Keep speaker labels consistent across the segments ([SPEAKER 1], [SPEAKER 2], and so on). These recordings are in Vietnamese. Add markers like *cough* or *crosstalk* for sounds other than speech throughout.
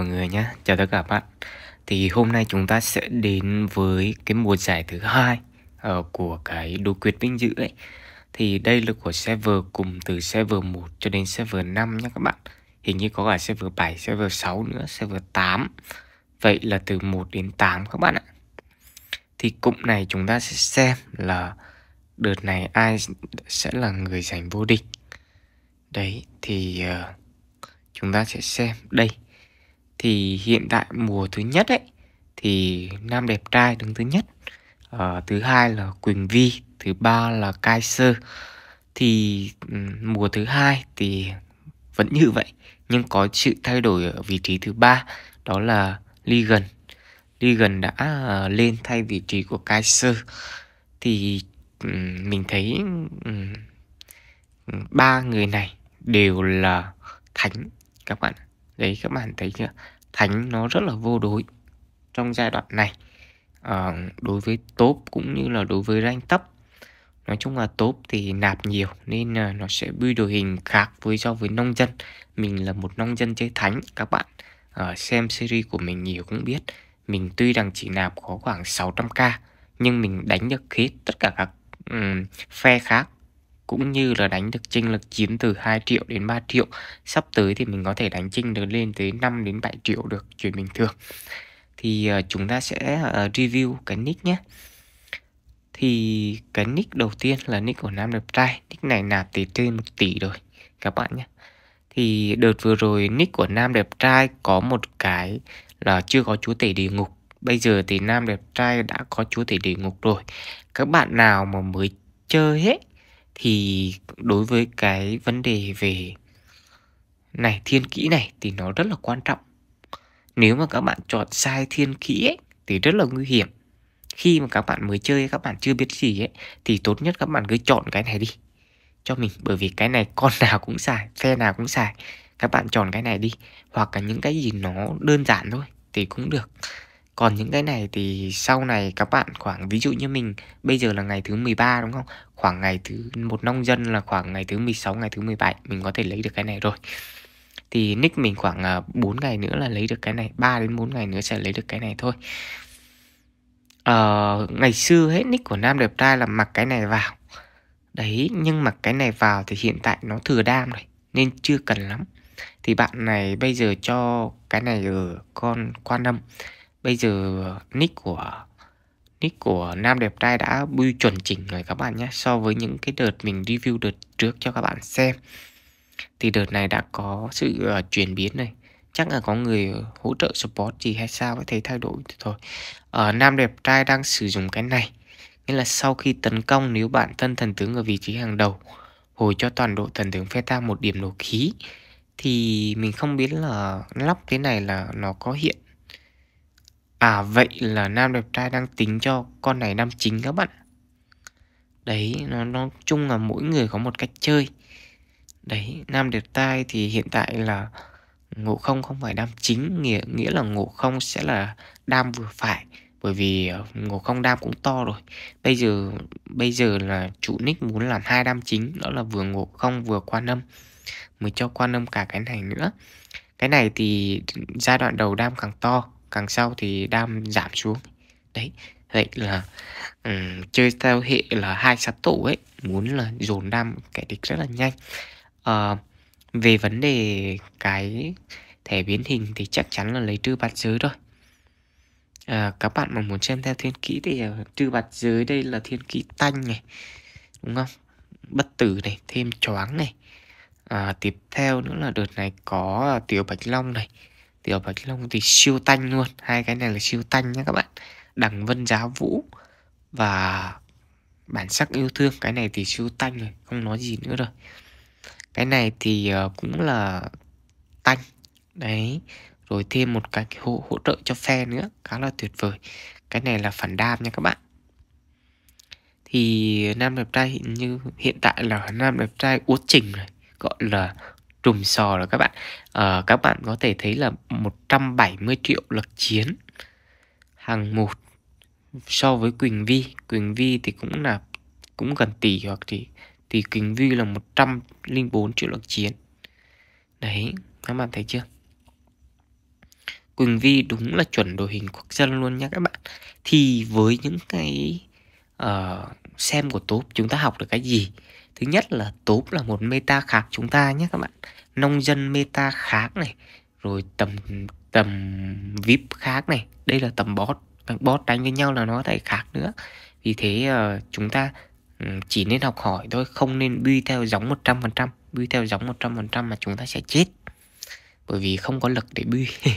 [SPEAKER 1] mọi người nhé Chào tất cả các bạn Thì hôm nay chúng ta sẽ đến với cái mùa giải thứ hai uh, Của cái đối quyết vinh dự ấy Thì đây là của server cùng từ server 1 cho đến server 5 nhé các bạn Hình như có cả server 7, server 6 nữa, server 8 Vậy là từ 1 đến 8 các bạn ạ Thì cụm này chúng ta sẽ xem là Đợt này ai sẽ là người giành vô địch Đấy thì uh, chúng ta sẽ xem đây thì hiện tại mùa thứ nhất ấy thì nam đẹp trai đứng thứ nhất ờ, thứ hai là quỳnh vi thứ ba là cai sơ thì mùa thứ hai thì vẫn như vậy nhưng có sự thay đổi ở vị trí thứ ba đó là Ligan Ligan đã à, lên thay vị trí của Kaiser thì mình thấy ba người này đều là thánh các bạn đấy các bạn thấy chưa thánh nó rất là vô đối trong giai đoạn này à, đối với top cũng như là đối với rank tấp nói chung là top thì nạp nhiều nên nó sẽ quy đội hình khác với so với nông dân mình là một nông dân chơi thánh các bạn à, xem series của mình nhiều cũng biết mình tuy rằng chỉ nạp có khoảng 600k nhưng mình đánh được hết tất cả các um, phe khác cũng như là đánh được chênh lệch chiến từ 2 triệu đến 3 triệu sắp tới thì mình có thể đánh chênh được lên tới 5 đến 7 triệu được chuyện bình thường thì ờ, chúng ta sẽ ờ, review cái nick nhé thì cái nick đầu tiên là nick của nam đẹp trai nick này nạp từ trên 1 tỷ rồi các bạn nhé thì đợt vừa rồi nick của nam đẹp trai có một cái là chưa có chúa tể địa ngục bây giờ thì nam đẹp trai đã có chúa tể địa ngục rồi các bạn nào mà mới chơi hết thì đối với cái vấn đề về này thiên kỹ này thì nó rất là quan trọng nếu mà các bạn chọn sai thiên kỹ ấy, thì rất là nguy hiểm khi mà các bạn mới chơi các bạn chưa biết gì ấy thì tốt nhất các bạn cứ chọn cái này đi cho mình bởi vì cái này con nào cũng xài phe nào cũng xài các bạn chọn cái này đi hoặc là những cái gì nó đơn giản thôi thì cũng được còn những cái này thì sau này các bạn khoảng ví dụ như mình bây giờ là ngày thứ 13 đúng không? Khoảng ngày thứ một nông dân là khoảng ngày thứ 16, ngày thứ 17 mình có thể lấy được cái này rồi. Thì nick mình khoảng 4 à, ngày nữa là lấy được cái này, 3 đến 4 ngày nữa sẽ lấy được cái này thôi. Ờ, ngày xưa hết nick của Nam đẹp trai là mặc cái này vào. Đấy, nhưng mặc cái này vào thì hiện tại nó thừa đam rồi nên chưa cần lắm. Thì bạn này bây giờ cho cái này ở con quan âm Bây giờ nick của nick của nam đẹp trai đã bui chuẩn chỉnh rồi các bạn nhé So với những cái đợt mình review đợt trước cho các bạn xem Thì đợt này đã có sự uh, chuyển biến này Chắc là có người hỗ trợ support gì hay sao mới thấy thay đổi thôi uh, Nam đẹp trai đang sử dụng cái này Nghĩa là sau khi tấn công nếu bản thân thần tướng ở vị trí hàng đầu Hồi cho toàn bộ thần tướng phe ta một điểm nổ khí Thì mình không biết là lắp cái này là nó có hiện À vậy là nam đẹp trai đang tính cho con này nam chính các bạn Đấy nó nói chung là mỗi người có một cách chơi Đấy nam đẹp trai thì hiện tại là Ngộ không không phải đam chính nghĩa, nghĩa là ngộ không sẽ là đam vừa phải Bởi vì ờ, ngộ không đam cũng to rồi Bây giờ bây giờ là chủ nick muốn làm hai đam chính Đó là vừa ngộ không vừa quan âm Mới cho quan âm cả cái này nữa Cái này thì giai đoạn đầu đam càng to càng sau thì đam giảm xuống đấy vậy là um, chơi theo hệ là hai sát thủ ấy muốn là dồn đam kẻ địch rất là nhanh uh, về vấn đề cái thẻ biến hình thì chắc chắn là lấy trư bát giới rồi à, các bạn mà muốn xem theo thiên kỹ thì uh, trư bát giới đây là thiên kỹ tanh này đúng không bất tử này thêm choáng này à, tiếp theo nữa là đợt này có tiểu bạch long này tiểu bạch long thì siêu tanh luôn hai cái này là siêu tanh nhé các bạn đằng vân Giá vũ và bản sắc yêu thương cái này thì siêu tanh rồi không nói gì nữa rồi cái này thì ờ, cũng là tanh đấy rồi thêm một cái hỗ, hỗ trợ cho phe nữa khá là tuyệt vời cái này là phản đam nha các bạn thì nam đẹp trai hiện như hiện tại là nam đẹp trai uất trình rồi gọi là trùm sò rồi các bạn à, các bạn có thể thấy là 170 triệu lượt chiến hàng một so với Quỳnh Vi Quỳnh Vi thì cũng là cũng gần tỷ hoặc thì thì Quỳnh Vi là 104 triệu lượt chiến đấy các bạn thấy chưa Quỳnh Vi đúng là chuẩn đội hình quốc dân luôn nha các bạn Thì với những cái uh, xem của tốp chúng ta học được cái gì thứ nhất là tốp là một meta khác chúng ta nhé các bạn nông dân meta khác này rồi tầm tầm vip khác này đây là tầm bot bot đánh với nhau là nó lại khác nữa vì thế uh, chúng ta ừ, chỉ nên học hỏi thôi không nên bi theo giống 100% bi theo giống 100% mà chúng ta sẽ chết bởi vì không có lực để bi *laughs*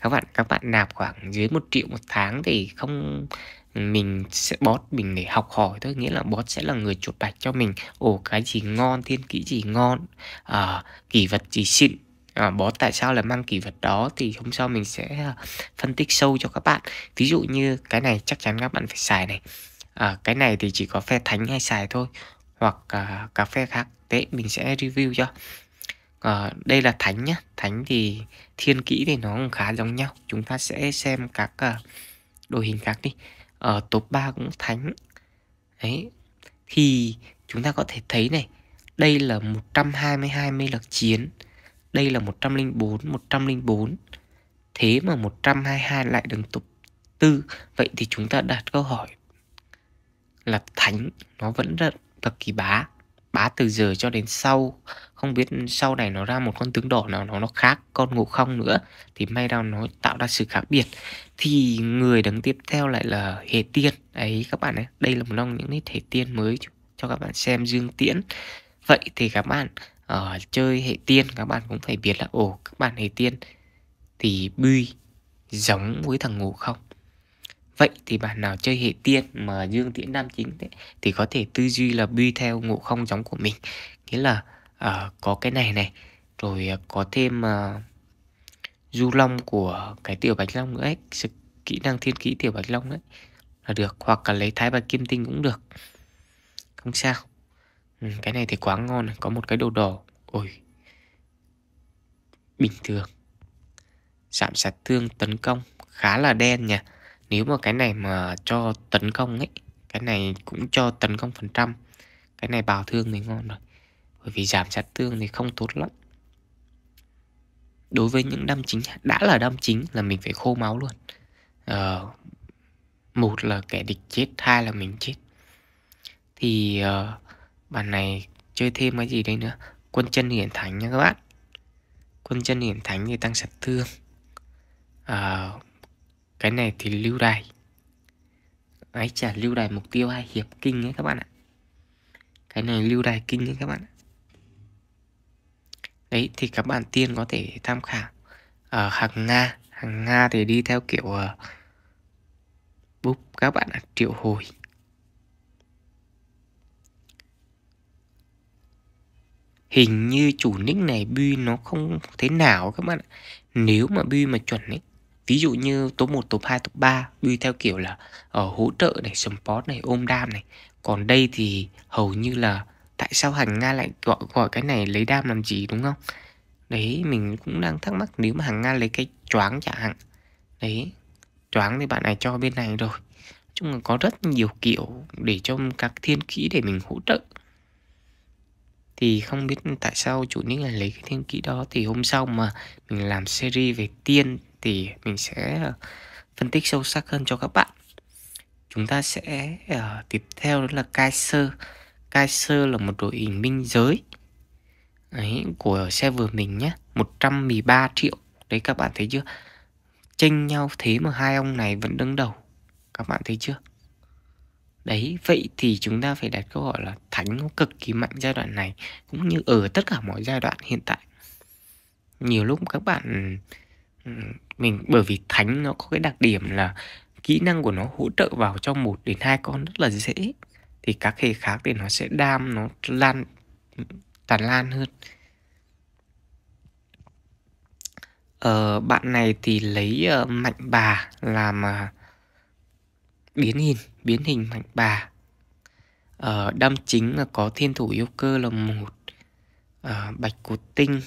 [SPEAKER 1] các bạn các bạn nạp khoảng dưới một triệu một tháng thì không mình sẽ bót mình để học hỏi thôi nghĩa là bót sẽ là người chuột bạch cho mình ồ cái gì ngon thiên kỹ gì ngon à, kỷ vật gì xịn à, bót tại sao lại mang kỷ vật đó thì hôm sau mình sẽ à, phân tích sâu cho các bạn ví dụ như cái này chắc chắn các bạn phải xài này à, cái này thì chỉ có phe thánh hay xài thôi hoặc à, cà phê khác thế mình sẽ review cho à, đây là thánh nhá thánh thì thiên kỹ thì nó cũng khá giống nhau chúng ta sẽ xem các à, đồ hình khác đi ở ờ, top 3 cũng thánh ấy Thì chúng ta có thể thấy này Đây là 122 mê lạc chiến Đây là 104, 104 Thế mà 122 lại đứng top 4 Vậy thì chúng ta đặt câu hỏi Là thánh Nó vẫn rất cực kỳ bá bá từ giờ cho đến sau không biết sau này nó ra một con tướng đỏ nào nó nó khác con ngộ không nữa thì may ra nó tạo ra sự khác biệt thì người đứng tiếp theo lại là hệ tiên ấy các bạn ấy đây là một trong những nít hề tiên mới cho các bạn xem dương tiễn vậy thì các bạn ở ờ, chơi hệ tiên các bạn cũng phải biết là ồ các bạn hệ tiên thì bi giống với thằng ngủ không Vậy thì bạn nào chơi hệ tiên mà dương tiễn nam chính đấy, thì có thể tư duy là bi theo ngộ không giống của mình. Nghĩa là uh, có cái này này, rồi uh, có thêm uh, du long của cái tiểu bạch long nữa ấy, sự kỹ năng thiên kỹ tiểu bạch long đấy là được. Hoặc là lấy thái bạch kim tinh cũng được. Không sao. Ừ, cái này thì quá ngon có một cái đồ đỏ. Ôi, bình thường. Giảm sát thương tấn công khá là đen nhỉ nếu mà cái này mà cho tấn công ấy cái này cũng cho tấn công phần trăm cái này bào thương thì ngon rồi bởi vì giảm sát thương thì không tốt lắm đối với những đâm chính đã là đâm chính là mình phải khô máu luôn ờ, một là kẻ địch chết hai là mình chết thì uh, ờ, bàn này chơi thêm cái gì đây nữa quân chân hiển thánh nha các bạn quân chân hiển thánh thì tăng sát thương uh, cái này thì lưu đài ấy trả lưu đài mục tiêu hay hiệp kinh ấy các bạn ạ cái này lưu đài kinh ấy các bạn ạ đấy thì các bạn tiên có thể tham khảo ở hàng nga hàng nga thì đi theo kiểu uh, búp các bạn ạ triệu hồi hình như chủ nick này bi nó không thế nào các bạn ạ. nếu mà bi mà chuẩn ấy Ví dụ như top 1, top 2, top 3 đi theo kiểu là ở ờ, hỗ trợ này, support này, ôm đam này Còn đây thì hầu như là Tại sao hàng Nga lại gọi gọi cái này lấy đam làm gì đúng không? Đấy, mình cũng đang thắc mắc nếu mà hàng Nga lấy cái choáng chẳng hạn Đấy, choáng thì bạn này cho bên này rồi chung là có rất nhiều kiểu để cho các thiên kỹ để mình hỗ trợ thì không biết tại sao chủ nick là lấy cái thiên kỹ đó thì hôm sau mà mình làm series về tiên thì mình sẽ ờ, phân tích sâu sắc hơn cho các bạn chúng ta sẽ uh, tiếp theo đó là Kaiser Kaiser là một đội hình minh giới Đấy, của xe vừa mình nhé 113 triệu đấy các bạn thấy chưa tranh nhau thế mà hai ông này vẫn đứng đầu các bạn thấy chưa đấy vậy thì chúng ta phải đặt câu hỏi là thánh cực kỳ mạnh giai đoạn này cũng như ở tất cả mọi giai đoạn hiện tại nhiều lúc các bạn mình bởi vì thánh nó có cái đặc điểm là kỹ năng của nó hỗ trợ vào cho một đến hai con rất là dễ thì các hệ khác thì nó sẽ đam nó lan tàn lan hơn ờ, bạn này thì lấy uh, ờ, mạnh bà làm uh, biến hình biến hình mạnh bà ờ, đâm chính là có thiên thủ yêu cơ là một ờ, bạch cột tinh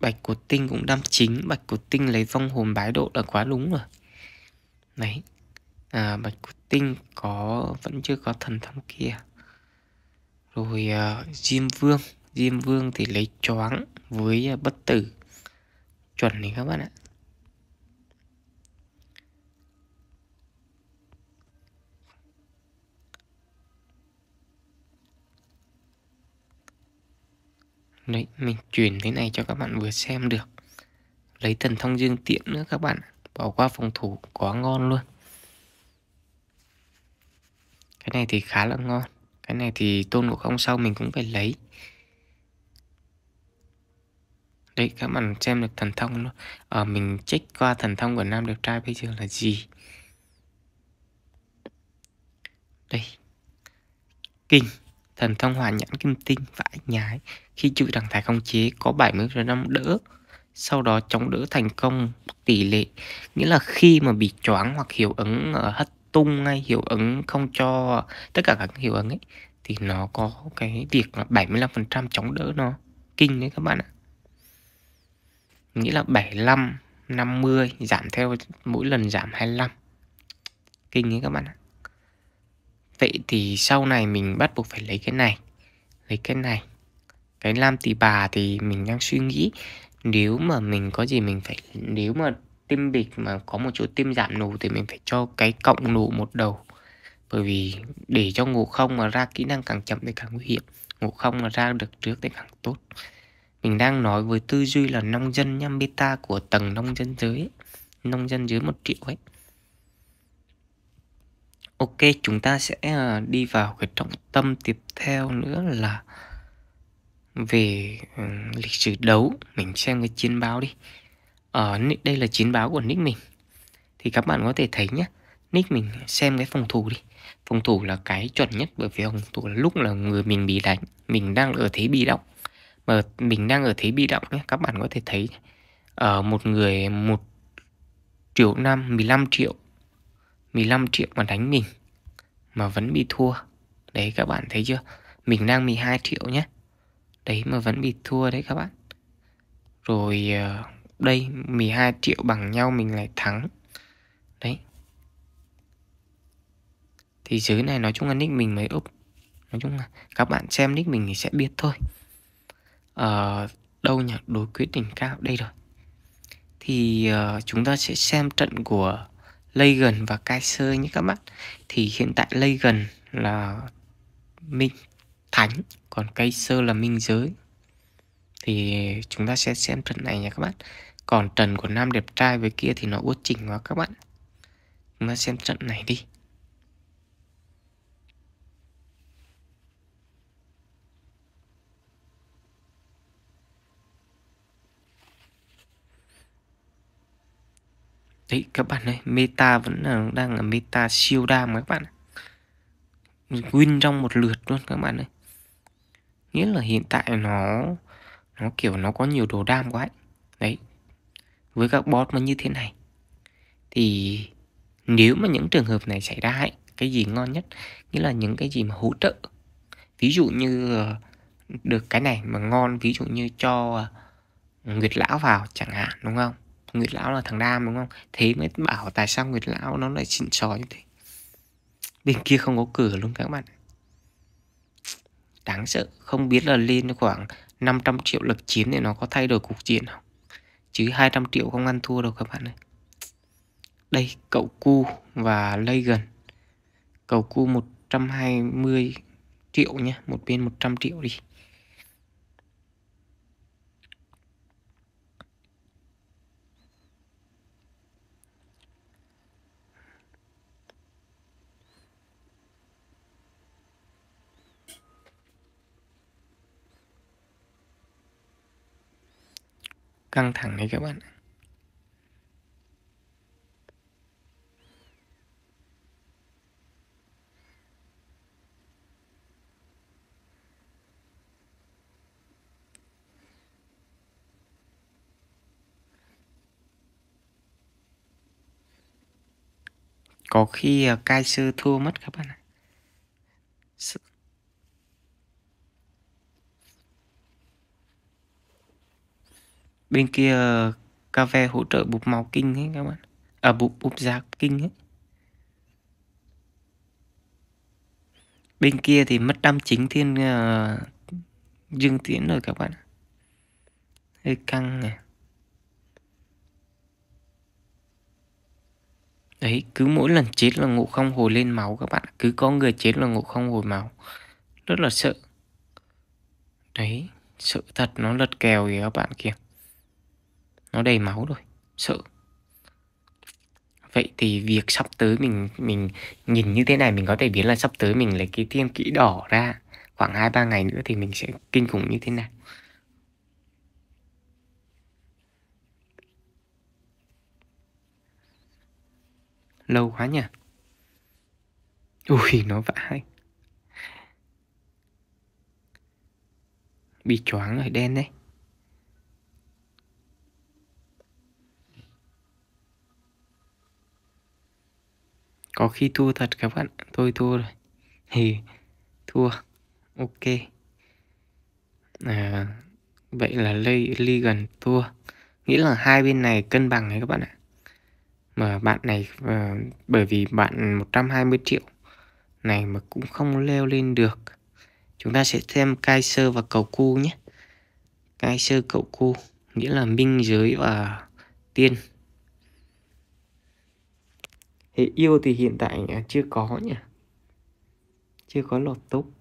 [SPEAKER 1] Bạch Cột tinh cũng đam chính Bạch Cột tinh lấy vong hồn bái độ là quá đúng rồi Đấy à, Bạch Cột tinh có Vẫn chưa có thần thông kia Rồi uh, Diêm vương Diêm vương thì lấy choáng Với uh, bất tử Chuẩn đấy các bạn ạ Đấy, mình chuyển thế này cho các bạn vừa xem được Lấy thần thông dương tiện nữa các bạn Bỏ qua phòng thủ quá ngon luôn Cái này thì khá là ngon Cái này thì tôn ngộ không sau mình cũng phải lấy Đấy các bạn xem được thần thông luôn à, Mình check qua thần thông của nam đẹp trai bây giờ là gì Đây Kinh Thần thông hòa nhãn kim tinh và ách nhái khi chịu trạng thái không chế có 70% đỡ, sau đó chống đỡ thành công tỷ lệ. Nghĩa là khi mà bị choáng hoặc hiệu ứng ở ờ, hất tung hay hiệu ứng không cho tất cả các hiệu ứng ấy thì nó có cái việc là 75% chống đỡ nó kinh đấy các bạn ạ. Nghĩa là 75 50 giảm theo mỗi lần giảm 25. Kinh đấy các bạn ạ. Vậy thì sau này mình bắt buộc phải lấy cái này Lấy cái này Cái lam tỳ bà thì mình đang suy nghĩ Nếu mà mình có gì mình phải Nếu mà tim bịch mà có một chỗ tim giảm nụ Thì mình phải cho cái cộng nụ một đầu Bởi vì để cho ngủ không mà ra kỹ năng càng chậm thì càng nguy hiểm Ngủ không mà ra được trước thì càng tốt Mình đang nói với tư duy là nông dân nhăm beta của tầng nông dân dưới Nông dân dưới một triệu ấy ok chúng ta sẽ ờ, đi vào cái trọng tâm tiếp theo nữa là về ừ, lịch sử đấu mình xem cái chiến báo đi ở ờ, đây là chiến báo của nick mình thì các bạn có thể thấy nhé nick mình xem cái phòng thủ đi phòng thủ là cái chuẩn nhất bởi vì phòng thủ là lúc là người mình bị đánh mình đang ở thế bị động mà mình đang ở thế bị động nhé các bạn có thể thấy ở ờ, một người một triệu năm 15 triệu 15 triệu mà đánh mình Mà vẫn bị thua Đấy các bạn thấy chưa Mình đang 12 triệu nhé Đấy mà vẫn bị thua đấy các bạn Rồi ờ, đây 12 triệu bằng nhau mình lại thắng Đấy Thì dưới này nói chung là nick mình mới up Nói chung là các bạn xem nick mình thì sẽ biết thôi Ờ đâu nhỉ đối quyết đỉnh cao đây rồi thì ờ, chúng ta sẽ xem trận của lây và Kaiser nhé các bạn Thì hiện tại lây là Minh Thánh Còn Kaiser là Minh Giới Thì chúng ta sẽ xem trận này nha các bạn Còn trận của Nam đẹp trai với kia thì nó uất trình quá các bạn Chúng ta xem trận này đi Đấy các bạn ơi Meta vẫn là đang là meta siêu đam các bạn Win trong một lượt luôn các bạn ơi Nghĩa là hiện tại nó Nó kiểu nó có nhiều đồ đam quá ấy. Đấy Với các bot mà như thế này Thì Nếu mà những trường hợp này xảy ra ấy, Cái gì ngon nhất Nghĩa là những cái gì mà hỗ trợ Ví dụ như ờ, Được cái này mà ngon Ví dụ như cho ờ, Nguyệt Lão vào chẳng hạn đúng không Nguyệt Lão là thằng Nam đúng không Thế mới bảo tại sao Nguyệt Lão nó lại xịn trò như thế Bên kia không có cửa luôn các bạn Đáng sợ Không biết là lên khoảng 500 triệu lực chiến thì nó có thay đổi cục diện không Chứ 200 triệu không ăn thua đâu các bạn ơi Đây cậu cu và lây gần Cậu cu 120 triệu nhé Một bên 100 triệu đi căng thẳng đấy các bạn có khi cai à, sư thua mất các bạn ạ bên kia uh, cà phê hỗ trợ bụp màu kinh ấy các bạn à bụp bụp giác kinh ấy bên kia thì mất đam chính thiên uh, dương tiến rồi các bạn hơi căng này đấy cứ mỗi lần chết là ngộ không hồi lên máu các bạn cứ có người chết là ngộ không hồi máu rất là sợ đấy sợ thật nó lật kèo kìa các bạn kìa nó đầy máu rồi Sợ Vậy thì việc sắp tới mình mình nhìn như thế này Mình có thể biết là sắp tới mình lấy cái thiên kỹ đỏ ra Khoảng hai ba ngày nữa thì mình sẽ kinh khủng như thế nào Lâu quá nhỉ Ui nó vãi Bị choáng rồi đen đấy có khi thua thật các bạn tôi thua rồi thì thua ok à, vậy là lay ly gần thua nghĩa là hai bên này cân bằng đấy các bạn ạ mà bạn này à, bởi vì bạn 120 triệu này mà cũng không leo lên được chúng ta sẽ thêm Kaiser và cầu cu nhé Kaiser cầu cu nghĩa là minh giới và tiên thì yêu thì hiện tại à, chưa có nhỉ chưa có lột túc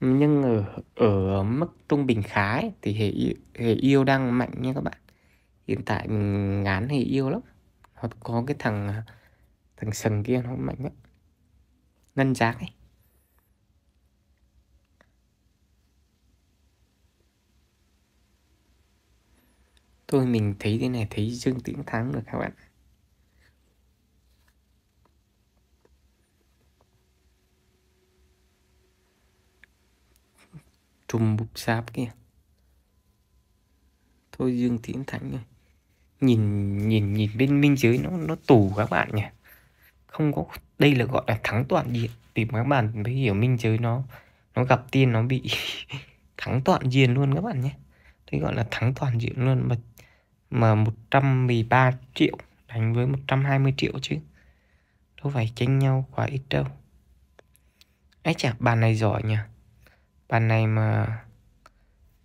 [SPEAKER 1] nhưng ở ở mức trung bình khá ấy, thì hệ yêu, hệ yêu đang mạnh nha các bạn hiện tại mình ngán hệ yêu lắm hoặc có cái thằng à, thằng sần kia nó mạnh lắm ngân giác ấy tôi mình thấy thế này thấy dương tĩnh thắng được các bạn trùm bụp sáp kìa thôi dương tiến thánh rồi nhìn nhìn nhìn bên minh giới nó nó tù các bạn nhỉ không có đây là gọi là thắng toàn diện thì các bạn mới hiểu minh giới nó nó gặp tiên nó bị *laughs* thắng toàn diện luôn các bạn nhé đây gọi là thắng toàn diện luôn mà mà 113 triệu đánh với 120 triệu chứ đâu phải tranh nhau quá ít đâu ấy chả bàn này giỏi nhỉ Bàn này mà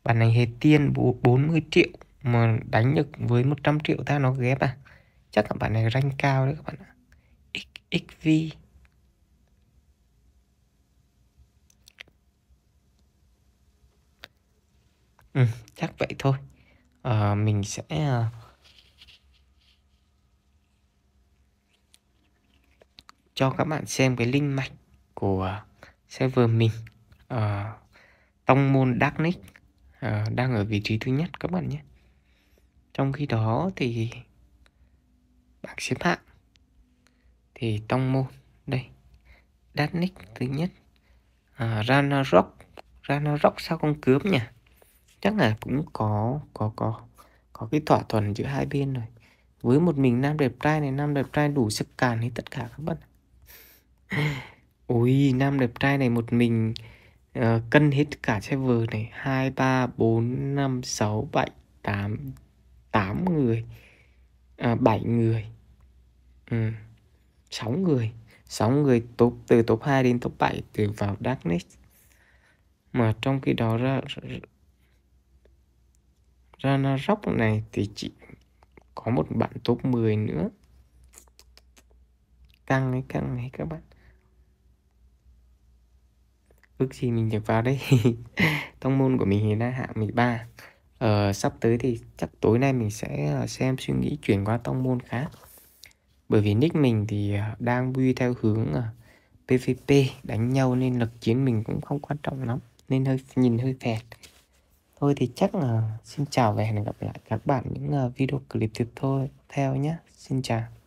[SPEAKER 1] Bàn này hề tiên 40 triệu Mà đánh được với 100 triệu ta nó ghép à Chắc là bạn này rank cao đấy các bạn ạ XV Ừ, chắc vậy thôi à, Mình sẽ ờ, Cho các bạn xem cái link mạch Của server mình à, tông môn Darknick à, ờ, đang ở vị trí thứ nhất các bạn nhé. Trong khi đó thì bảng xếp hạng thì tông môn đây Darknick thứ nhất à, Rana Rock Rana Rock sao con cướp nhỉ? Chắc là cũng có có có có cái thỏa thuận giữa hai bên rồi. Với một mình nam đẹp trai này nam đẹp trai đủ sức càn hết tất cả các bạn. ui nam đẹp trai này một mình Ờ, cân hết cả server này 2, 3, 4, 5, 6, 7, 8 8 người à, 7 người ừ. 6 người 6 người top, từ top 2 đến top 7 từ vào Darkness mà trong khi đó ra ra ra róc này thì chỉ có một bạn top 10 nữa căng ấy căng ấy các bạn ước gì mình được vào đây, *laughs* tông môn của mình hiện đang hạng 13 ờ, sắp tới thì chắc tối nay mình sẽ ờ, xem suy nghĩ chuyển qua tông môn khác bởi vì nick mình thì ờ, đang vui theo hướng PvP ờ, đánh nhau nên lực chiến mình cũng không quan trọng lắm nên hơi nhìn hơi phẹt thôi thì chắc là xin chào và hẹn gặp lại các bạn những video clip tiếp thôi theo nhé xin chào